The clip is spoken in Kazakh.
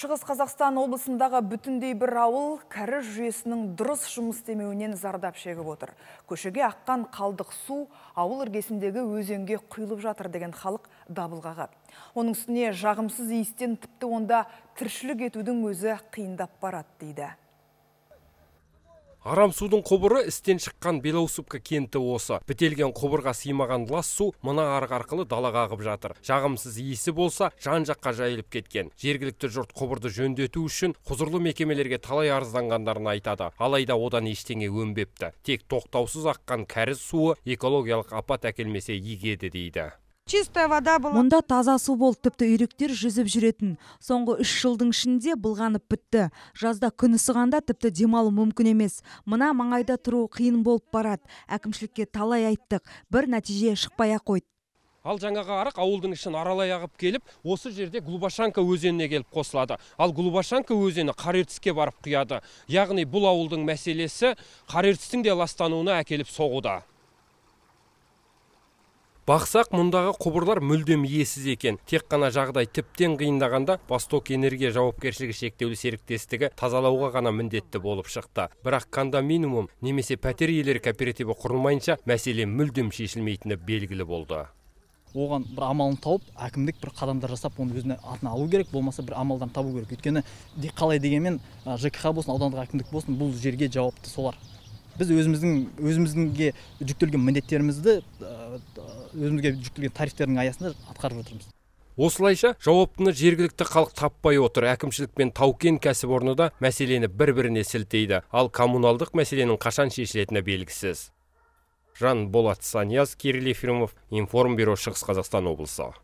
Шығыс Қазақстан облысындағы бүтіндей бір ауыл кәрі жүйесінің дұрыс жұмыс істемеуінен зардап шегіп отыр. Көшеге аққан қалдық су ауыл іргесіндегі өзенге құйылып жатыр деген халық дабылғаға. Оның үстіне жағымсыз иістен тіпті онда тіршілік етудің өзі қиындап барат дейді. Арам судың құбыры істен шыққан белоусовка кенті осы бітелген қобырға сыймаған лас су мына арық арқылы далаға ағып жатыр жағымсыз иісі болса жан жаққа жайылып кеткен жергілікті жұрт құбырды жөндету үшін құзырлы мекемелерге талай арызданғандарын айтады алайда одан ештеңе өнбепті тек тоқтаусыз аққан кәріз суы экологиялық апат әкелмесе игі еді дейді чистая вода была мұнда таза су болды тіпті үйректер жүзіп жүретін соңғы үш жылдың ішінде былғанып бітті жазда күн ысығанда тіпті демалу мүмкін емес мына маңайда тұру қиын болып барады әкімшілікке талай айттық бір нәтиже шықпай ақ қойды ал жаңағы арық ауылдың ішін аралай ағып келіп осы жерде глубашанка өзеніне келіп қосылады ал Глубашанка өзені қарертіске барып құяды яғни бұл ауылдың мәселесі қарертістің де ластануына әкеліп соғуда бақсақ мұндағы құбырлар мүлдем иесіз екен тек қана жағдай тіптен қиындағанда восток энергия жауапкершілігі шектеулі серіктестігі тазалауға ғана міндетті болып шықты бірақ минимум немесе пәтер иелері кооперативі құрылмайынша мәселе мүлдем шешілмейтіні белгілі болды оған бір амалын тауып әкімдік бір қадамдар жасап оны өзіне атына алу керек болмаса бір амалдан табу керек өйткені қалай дегенмен жкх болсын аудандық әкімдік болсын бұл жерге жауапты солар біз өзіміздің өзімізге жүктелген міндеттерімізді өзімізге жүктелген тарифтердің аясында атқарып жатырмыз осылайша жауаптыны жергілікті халық таппай отыр әкімшілік пен тау кен кәсіпорны да мәселені бір біріне сілтейді ал коммуналдық мәселенің қашан шешілетіні белгісіз жан болат санияз кирилл ефремов информбюро шығыс қазақстан облысы